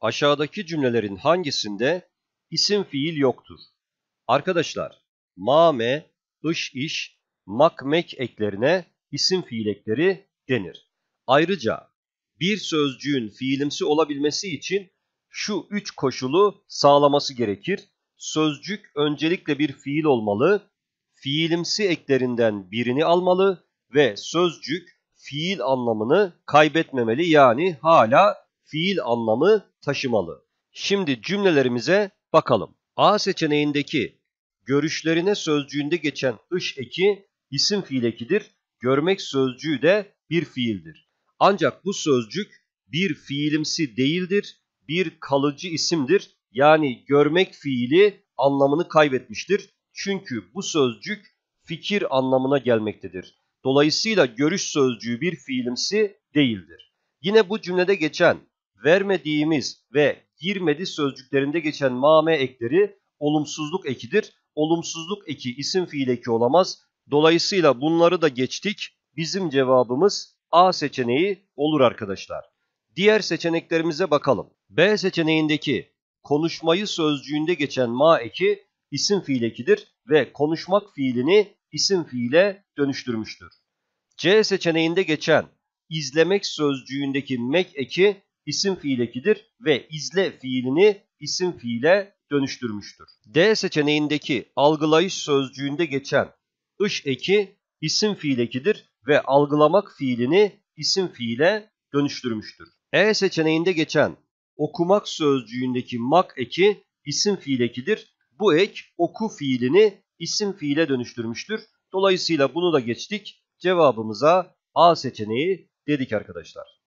Aşağıdaki cümlelerin hangisinde isim fiil yoktur? Arkadaşlar, mame, ış iş, makmek eklerine isim fiil ekleri denir. Ayrıca bir sözcüğün fiilimsi olabilmesi için şu üç koşulu sağlaması gerekir. Sözcük öncelikle bir fiil olmalı, fiilimsi eklerinden birini almalı ve sözcük fiil anlamını kaybetmemeli yani hala fiil anlamı taşımalı. Şimdi cümlelerimize bakalım. A seçeneğindeki görüşlerine sözcüğünde geçen ış eki isim fiil ekidir. Görmek sözcüğü de bir fiildir. Ancak bu sözcük bir fiilimsi değildir, bir kalıcı isimdir. Yani görmek fiili anlamını kaybetmiştir. Çünkü bu sözcük fikir anlamına gelmektedir. Dolayısıyla görüş sözcüğü bir fiilimsi değildir. Yine bu cümlede geçen vermediğimiz ve girmedi sözcüklerinde geçen mame ekleri olumsuzluk ekidir. Olumsuzluk eki isim fiil eki olamaz. Dolayısıyla bunları da geçtik. Bizim cevabımız A seçeneği olur arkadaşlar. Diğer seçeneklerimize bakalım. B seçeneğindeki konuşmayı sözcüğünde geçen ma eki isim fiil ekidir ve konuşmak fiilini isim fiile dönüştürmüştür. C seçeneğinde geçen izlemek sözcüğündeki mek eki isim fiilekidir ve izle fiilini isim fiile dönüştürmüştür. D seçeneğindeki algılayış sözcüğünde geçen ış eki isim fiilekidir ve algılamak fiilini isim fiile dönüştürmüştür. E seçeneğinde geçen okumak sözcüğündeki mak eki isim fiilekidir. Bu ek oku fiilini isim fiile dönüştürmüştür. Dolayısıyla bunu da geçtik. Cevabımıza A seçeneği dedik arkadaşlar.